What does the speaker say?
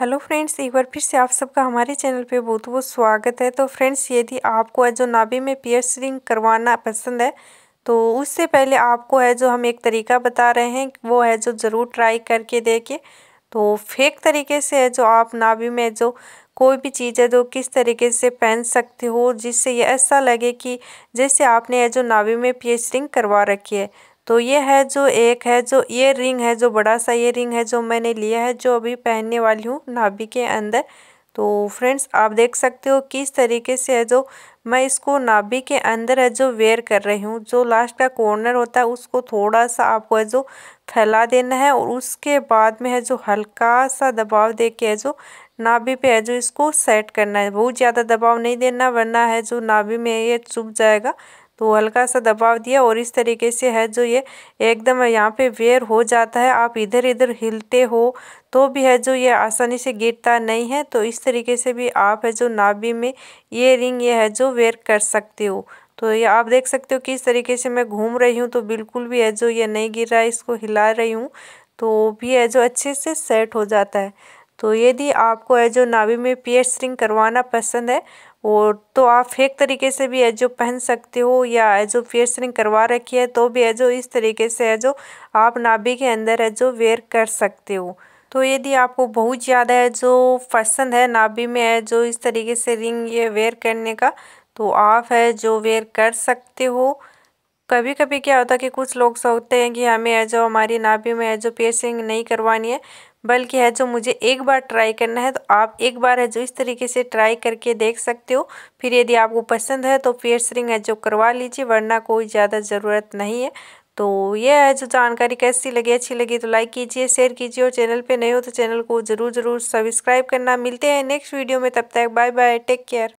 hello friends एक बार फिर से आप सबका हमारे चैनल पे बहुत बहुत स्वागत है तो फ्रेंड्स यदि आपको है जो नाभि में पियर्सिंग करवाना पसंद है तो उससे पहले आपको है जो हम एक तरीका बता रहे हैं वो है जो ज़रूर ट्राई करके देखिए तो फेक तरीके से है जो आप नाभि में जो कोई भी चीज़ है जो किस तरीके से पहन सकते हो जिससे ये ऐसा लगे कि जैसे आपने है जो नाभि में पियर्सिंग करवा रखी है तो ये है जो एक है जो ये रिंग है जो बड़ा सा ये रिंग है जो मैंने लिया है जो अभी पहनने वाली हूँ नाभि के अंदर तो फ्रेंड्स आप देख सकते हो किस तरीके से है जो मैं इसको नाभि के अंदर है जो वेयर कर रही हूँ जो लास्ट का कॉर्नर होता है उसको थोड़ा सा आपको है जो फैला देना है और उसके बाद में है जो हल्का सा दबाव दे के है जो नाभि पे है जो इसको सेट करना है बहुत ज़्यादा दबाव नहीं देना वरना है जो नाभि में ये चुभ जाएगा तो हल्का सा दबाव दिया और इस तरीके से है जो ये एकदम यहाँ पे वेयर हो जाता है आप इधर इधर हिलते हो तो भी है जो ये आसानी से गिरता नहीं है तो इस तरीके से भी आप है जो नाभि में ये रिंग ये है जो वेयर कर सकते हो तो ये आप देख सकते हो किस तरीके से मैं घूम रही हूँ तो बिल्कुल भी है जो ये नहीं गिर रहा है इसको हिला रही हूँ तो भी है जो अच्छे से सेट हो जाता है तो यदि आपको है जो नाभि में रिंग करवाना पसंद है और तो आप फेक तरीके से भी एजो पहन सकते हो या एजो रिंग करवा रखी है तो भी एजो इस तरीके से एजो आप नाभि के अंदर एजो वेयर कर सकते हो तो यदि आपको बहुत ज़्यादा एजो पसंद है नाभि में एजो इस तरीके से रिंग ये वेयर करने का तो आप है जो वेयर कर सकते हो कभी कभी क्या होता है कि कुछ लोग सोचते हैं कि हमें जो हमारी नाभि में जो पियर्सिंग नहीं करवानी है बल्कि है जो मुझे एक बार ट्राई करना है तो आप एक बार है जो इस तरीके से ट्राई करके देख सकते हो फिर यदि आपको पसंद है तो रिंग है जो करवा लीजिए वरना कोई ज़्यादा ज़रूरत नहीं है तो यह है जो जानकारी कैसी लगी अच्छी लगी तो लाइक कीजिए शेयर कीजिए और चैनल पे नए हो तो चैनल को ज़रूर ज़रूर सब्सक्राइब करना मिलते हैं नेक्स्ट वीडियो में तब तक बाय बाय टेक केयर